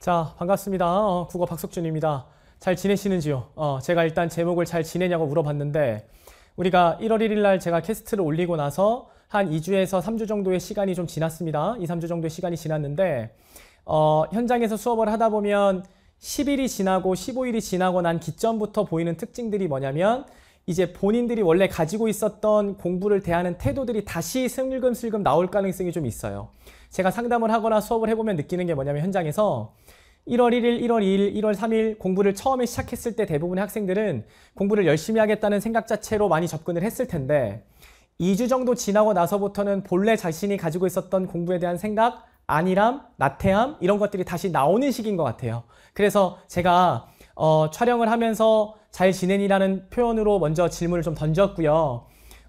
자, 반갑습니다. 어, 국어 박석준입니다. 잘 지내시는지요? 어, 제가 일단 제목을 잘 지내냐고 물어봤는데 우리가 1월 1일 날 제가 캐스트를 올리고 나서 한 2주에서 3주 정도의 시간이 좀 지났습니다. 2, 3주 정도의 시간이 지났는데 어, 현장에서 수업을 하다 보면 10일이 지나고 15일이 지나고 난 기점부터 보이는 특징들이 뭐냐면 이제 본인들이 원래 가지고 있었던 공부를 대하는 태도들이 다시 슬금슬금 나올 가능성이 좀 있어요. 제가 상담을 하거나 수업을 해보면 느끼는 게 뭐냐면 현장에서 1월 1일, 1월 2일, 1월 3일 공부를 처음에 시작했을 때 대부분의 학생들은 공부를 열심히 하겠다는 생각 자체로 많이 접근을 했을 텐데 2주 정도 지나고 나서부터는 본래 자신이 가지고 있었던 공부에 대한 생각, 안일함, 나태함 이런 것들이 다시 나오는 시기인 것 같아요. 그래서 제가 어, 촬영을 하면서 잘 지내니라는 표현으로 먼저 질문을 좀 던졌고요.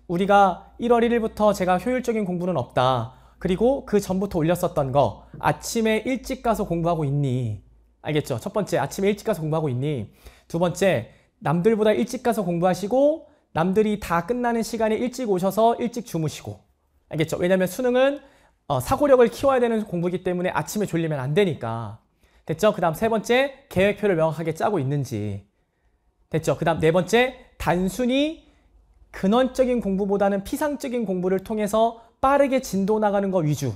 우리가 1월 1일부터 제가 효율적인 공부는 없다. 그리고 그 전부터 올렸었던 거 아침에 일찍 가서 공부하고 있니? 알겠죠? 첫 번째 아침에 일찍 가서 공부하고 있니? 두 번째 남들보다 일찍 가서 공부하시고 남들이 다 끝나는 시간에 일찍 오셔서 일찍 주무시고 알겠죠? 왜냐면 수능은 어, 사고력을 키워야 되는 공부이기 때문에 아침에 졸리면 안 되니까 됐죠? 그 다음 세 번째 계획표를 명확하게 짜고 있는지 됐죠? 그 다음 네 번째 단순히 근원적인 공부보다는 피상적인 공부를 통해서 빠르게 진도 나가는 거 위주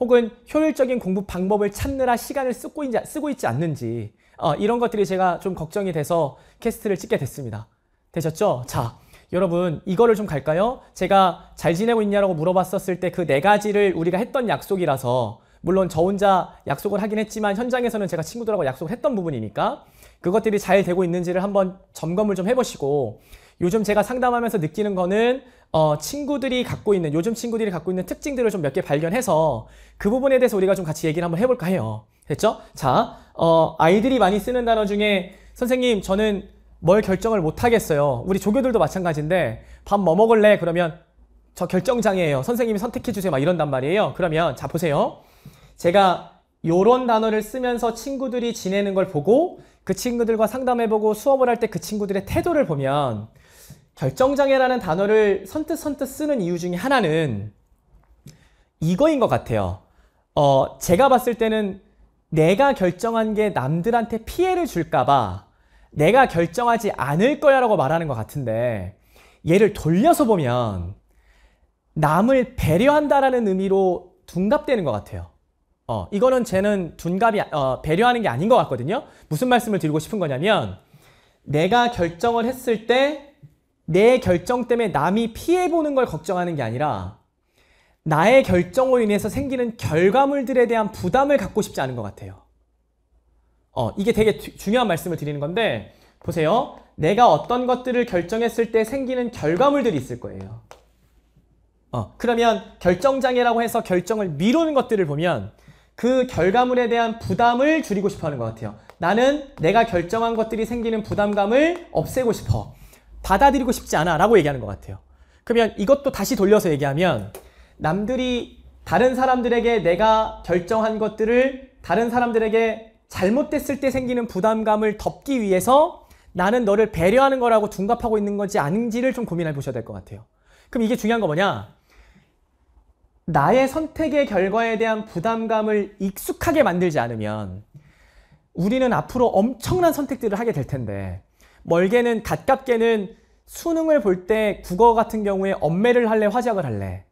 혹은 효율적인 공부 방법을 찾느라 시간을 쓰고, 있지, 쓰고 있지 않는지 어, 이런 것들이 제가 좀 걱정이 돼서 캐스트를 찍게 됐습니다. 되셨죠? 자, 여러분 이거를 좀 갈까요? 제가 잘 지내고 있냐라고 물어봤었을 때 그 네 가지를 우리가 했던 약속이라서 물론 저 혼자 약속을 하긴 했지만 현장에서는 제가 친구들하고 약속을 했던 부분이니까 그것들이 잘 되고 있는지를 한번 점검을 좀 해보시고 요즘 제가 상담하면서 느끼는 거는 어, 친구들이 갖고 있는 요즘 친구들이 갖고 있는 특징들을 좀 몇 개 발견해서 그 부분에 대해서 우리가 좀 같이 얘기를 한번 해볼까 해요. 됐죠? 자, 어, 아이들이 많이 쓰는 단어 중에 선생님 저는 뭘 결정을 못 하겠어요. 우리 조교들도 마찬가지인데 밥 뭐 먹을래? 그러면 저 결정장애예요. 선생님이 선택해 주세요. 막 이런단 말이에요. 그러면 자 보세요. 제가 요런 단어를 쓰면서 친구들이 지내는 걸 보고 그 친구들과 상담해보고 수업을 할 때 그 친구들의 태도를 보면 결정장애라는 단어를 선뜻선뜻 쓰는 이유 중에 하나는 이거인 것 같아요. 어, 제가 봤을 때는 내가 결정한 게 남들한테 피해를 줄까봐 내가 결정하지 않을 거야 라고 말하는 것 같은데 얘를 돌려서 보면 남을 배려한다라는 의미로 둔갑되는 것 같아요. 어, 이거는 쟤는 둔갑이, 어, 배려하는 게 아닌 것 같거든요. 무슨 말씀을 드리고 싶은 거냐면 내가 결정을 했을 때내 결정 때문에 남이 피해보는 걸 걱정하는 게 아니라 나의 결정으로 인해서 생기는 결과물들에 대한 부담을 갖고 싶지 않은 것 같아요. 어, 이게 되게 중요한 말씀을 드리는 건데 보세요. 내가 어떤 것들을 결정했을 때 생기는 결과물들이 있을 거예요. 어, 그러면 결정장애라고 해서 결정을 미루는 것들을 보면 그 결과물에 대한 부담을 줄이고 싶어 하는 것 같아요. 나는 내가 결정한 것들이 생기는 부담감을 없애고 싶어. 받아들이고 싶지 않아 라고 얘기하는 것 같아요. 그러면 이것도 다시 돌려서 얘기하면 남들이 다른 사람들에게 내가 결정한 것들을 다른 사람들에게 잘못됐을 때 생기는 부담감을 덮기 위해서 나는 너를 배려하는 거라고 둔갑하고 있는 건지 아닌지를 좀 고민해 보셔야 될 것 같아요. 그럼 이게 중요한 거 뭐냐? 나의 선택의 결과에 대한 부담감을 익숙하게 만들지 않으면 우리는 앞으로 엄청난 선택들을 하게 될 텐데 멀게는 가깝게는 수능을 볼 때 국어 같은 경우에 엄매를 할래 화작을 할래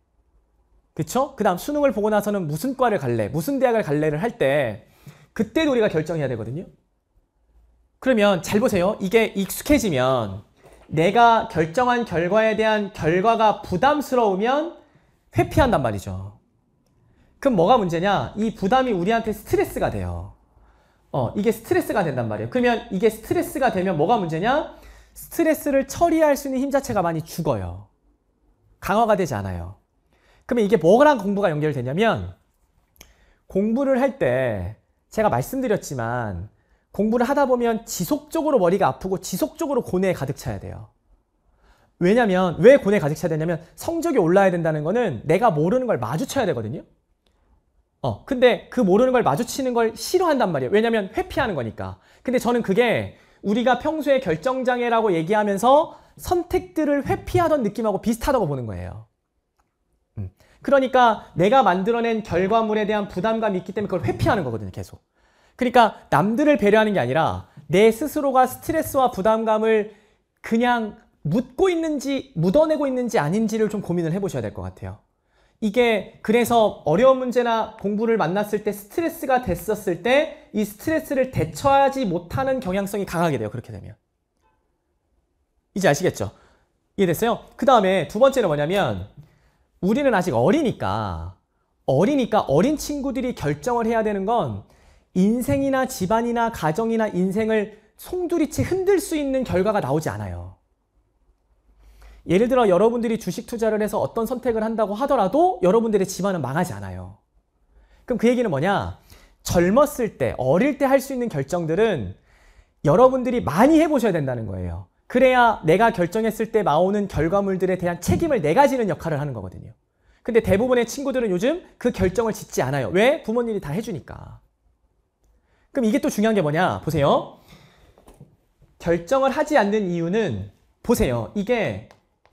그쵸? 그 다음 수능을 보고 나서는 무슨 과를 갈래 무슨 대학을 갈래를 할 때 그때도 우리가 결정해야 되거든요 그러면 잘 보세요 이게 익숙해지면 내가 결정한 결과에 대한 결과가 부담스러우면 회피한단 말이죠 그럼 뭐가 문제냐 이 부담이 우리한테 스트레스가 돼요 어, 이게 스트레스가 된단 말이에요. 그러면 이게 스트레스가 되면 뭐가 문제냐? 스트레스를 처리할 수 있는 힘 자체가 많이 죽어요. 강화가 되지 않아요. 그러면 이게 뭐랑 공부가 연결되냐면 공부를 할 때 제가 말씀드렸지만 공부를 하다 보면 지속적으로 머리가 아프고 지속적으로 고뇌에 가득 차야 돼요. 왜냐면 왜 고뇌에 가득 차야 되냐면 성적이 올라야 된다는 거는 내가 모르는 걸 마주쳐야 되거든요. 어, 근데 그 모르는 걸 마주치는 걸 싫어한단 말이에요. 왜냐면 회피하는 거니까. 근데 저는 그게 우리가 평소에 결정장애라고 얘기하면서 선택들을 회피하던 느낌하고 비슷하다고 보는 거예요. 음. 그러니까 내가 만들어낸 결과물에 대한 부담감이 있기 때문에 그걸 회피하는 거거든요, 계속. 그러니까 남들을 배려하는 게 아니라 내 스스로가 스트레스와 부담감을 그냥 묻고 있는지 묻어내고 있는지 아닌지를 좀 고민을 해보셔야 될 것 같아요. 이게 그래서 어려운 문제나 공부를 만났을 때 스트레스가 됐었을 때 이 스트레스를 대처하지 못하는 경향성이 강하게 돼요. 그렇게 되면. 이제 아시겠죠? 이해됐어요? 그 다음에 두 번째는 뭐냐면 우리는 아직 어리니까 어리니까 어린 친구들이 결정을 해야 되는 건 인생이나 집안이나 가정이나 인생을 송두리째 흔들 수 있는 결과가 나오지 않아요. 예를 들어 여러분들이 주식 투자를 해서 어떤 선택을 한다고 하더라도 여러분들의 집안은 망하지 않아요. 그럼 그 얘기는 뭐냐? 젊었을 때, 어릴 때 할 수 있는 결정들은 여러분들이 많이 해보셔야 된다는 거예요. 그래야 내가 결정했을 때 나오는 결과물들에 대한 책임을 내가 지는 역할을 하는 거거든요. 근데 대부분의 친구들은 요즘 그 결정을 짓지 않아요. 왜? 부모님이 다 해주니까. 그럼 이게 또 중요한 게 뭐냐? 보세요. 결정을 하지 않는 이유는 보세요. 이게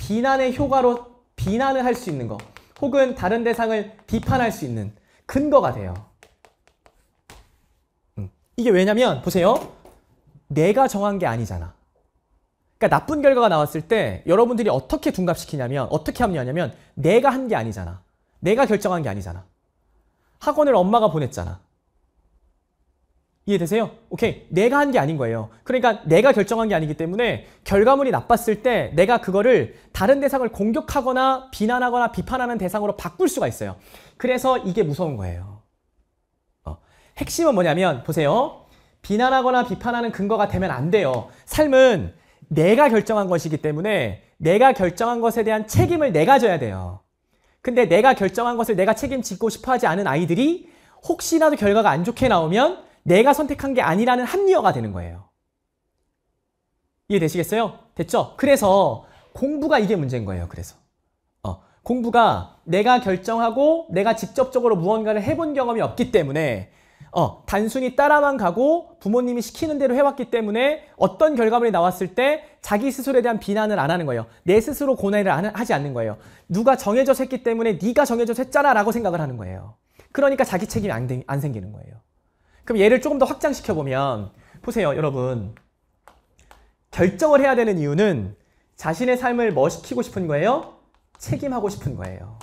비난의 효과로 비난을 할 수 있는 것 혹은 다른 대상을 비판할 수 있는 근거가 돼요. 음, 이게 왜냐면 보세요. 내가 정한 게 아니잖아. 그러니까 나쁜 결과가 나왔을 때 여러분들이 어떻게 둔갑시키냐면 어떻게 합리화냐면 내가 한 게 아니잖아. 내가 결정한 게 아니잖아. 학원을 엄마가 보냈잖아. 이해되세요? 오케이. 내가 한 게 아닌 거예요. 그러니까 내가 결정한 게 아니기 때문에 결과물이 나빴을 때 내가 그거를 다른 대상을 공격하거나 비난하거나 비판하는 대상으로 바꿀 수가 있어요. 그래서 이게 무서운 거예요. 어. 핵심은 뭐냐면 보세요. 비난하거나 비판하는 근거가 되면 안 돼요. 삶은 내가 결정한 것이기 때문에 내가 결정한 것에 대한 책임을 내가 져야 돼요. 근데 내가 결정한 것을 내가 책임지고 싶어 하지 않은 아이들이 혹시라도 결과가 안 좋게 나오면 내가 선택한 게 아니라는 합리화가 되는 거예요. 이해되시겠어요? 됐죠? 그래서 공부가 이게 문제인 거예요. 그래서 어, 공부가 내가 결정하고 내가 직접적으로 무언가를 해본 경험이 없기 때문에 어, 단순히 따라만 가고 부모님이 시키는 대로 해왔기 때문에 어떤 결과물이 나왔을 때 자기 스스로에 대한 비난을 안 하는 거예요. 내 스스로 고뇌를 하지 않는 거예요. 누가 정해져 했기 때문에 네가 정해져 했잖아 라고 생각을 하는 거예요. 그러니까 자기 책임이 안, 안 생기는 거예요. 그럼 얘를 조금 더 확장시켜 보면 보세요 여러분 결정을 해야 되는 이유는 자신의 삶을 뭐 시키고 싶은 거예요? 책임하고 싶은 거예요.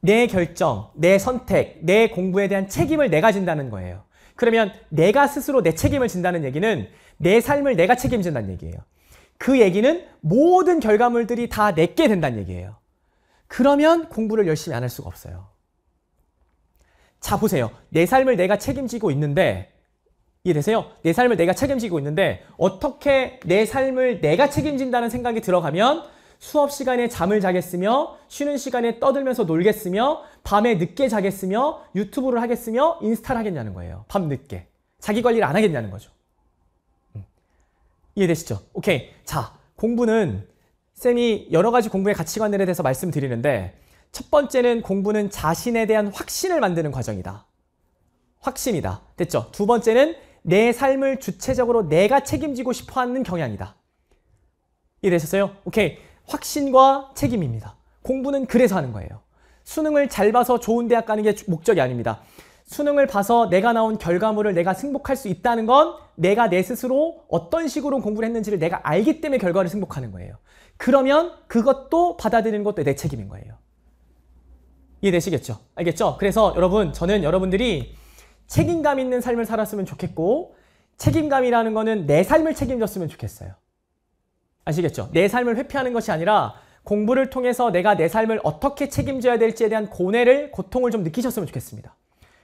내 결정, 내 선택, 내 공부에 대한 책임을 내가 진다는 거예요. 그러면 내가 스스로 내 책임을 진다는 얘기는 내 삶을 내가 책임진다는 얘기예요. 그 얘기는 모든 결과물들이 다 내게 된다는 얘기예요. 그러면 공부를 열심히 안 할 수가 없어요. 자, 보세요. 내 삶을 내가 책임지고 있는데, 이해되세요? 내 삶을 내가 책임지고 있는데, 어떻게 내 삶을 내가 책임진다는 생각이 들어가면, 수업 시간에 잠을 자겠으며, 쉬는 시간에 떠들면서 놀겠으며, 밤에 늦게 자겠으며, 유튜브를 하겠으며, 인스타를 하겠냐는 거예요. 밤 늦게. 자기 관리를 안 하겠냐는 거죠. 음. 이해되시죠? 오케이. 자, 공부는 쌤이 여러 가지 공부의 가치관들에 대해서 말씀드리는데, 첫 번째는 공부는 자신에 대한 확신을 만드는 과정이다. 확신이다. 됐죠? 두 번째는 내 삶을 주체적으로 내가 책임지고 싶어 하는 경향이다. 이해되셨어요? 오케이. 확신과 책임입니다. 공부는 그래서 하는 거예요. 수능을 잘 봐서 좋은 대학 가는 게 목적이 아닙니다. 수능을 봐서 내가 나온 결과물을 내가 승복할 수 있다는 건 내가 내 스스로 어떤 식으로 공부를 했는지를 내가 알기 때문에 결과를 승복하는 거예요. 그러면 그것도 받아들이는 것도 내 책임인 거예요. 이해되시겠죠? 알겠죠? 그래서 여러분 저는 여러분들이 책임감 있는 삶을 살았으면 좋겠고 책임감이라는 거는 내 삶을 책임졌으면 좋겠어요. 아시겠죠? 내 삶을 회피하는 것이 아니라 공부를 통해서 내가 내 삶을 어떻게 책임져야 될지에 대한 고뇌를 고통을 좀 느끼셨으면 좋겠습니다.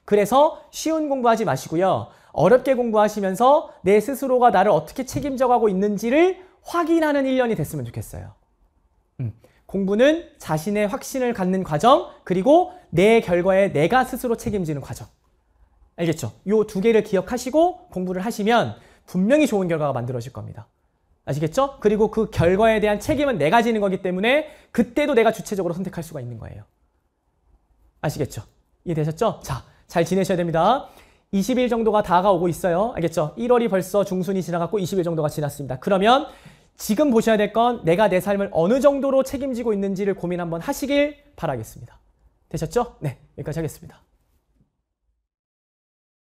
그래서 쉬운 공부하지 마시고요. 어렵게 공부하시면서 내 스스로가 나를 어떻게 책임져가고 있는지를 확인하는 1년이 됐으면 좋겠어요. 음. 공부는 자신의 확신을 갖는 과정 그리고 내 결과에 내가 스스로 책임지는 과정 알겠죠? 요 두 개를 기억하시고 공부를 하시면 분명히 좋은 결과가 만들어질 겁니다. 아시겠죠? 그리고 그 결과에 대한 책임은 내가 지는 거기 때문에 그때도 내가 주체적으로 선택할 수가 있는 거예요. 아시겠죠? 이해되셨죠? 자, 잘 지내셔야 됩니다. 20일 정도가 다가오고 있어요. 알겠죠? 1월이 벌써 중순이 지나갔고 20일 정도가 지났습니다. 그러면 지금 보셔야 될 건 내가 내 삶을 어느 정도로 책임지고 있는지를 고민 한번 하시길 바라겠습니다. 되셨죠? 네, 여기까지 하겠습니다.